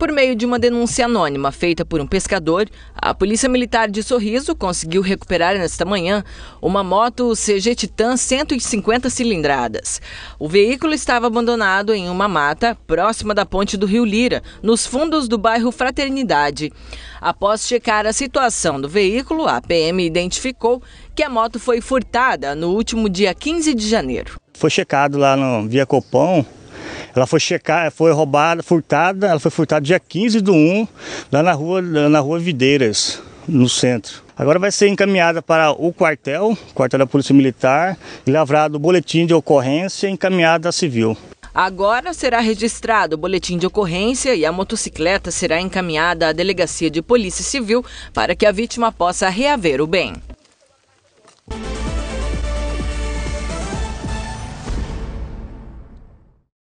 Por meio de uma denúncia anônima feita por um pescador, a Polícia Militar de Sorriso conseguiu recuperar nesta manhã uma moto CG Titan 150 cilindradas. O veículo estava abandonado em uma mata próxima da ponte do Rio Lira, nos fundos do bairro Fraternidade. Após checar a situação do veículo, a PM identificou que a moto foi furtada no último dia 15 de janeiro. Foi checado lá no Via Copom ela foi checar, foi roubada, furtada, ela foi furtada dia 15 do 1, lá na rua, na rua Videiras, no centro. Agora vai ser encaminhada para o quartel, quartel da Polícia Militar, e lavrado o boletim de ocorrência encaminhada à civil. Agora será registrado o boletim de ocorrência e a motocicleta será encaminhada à Delegacia de Polícia Civil para que a vítima possa reaver o bem.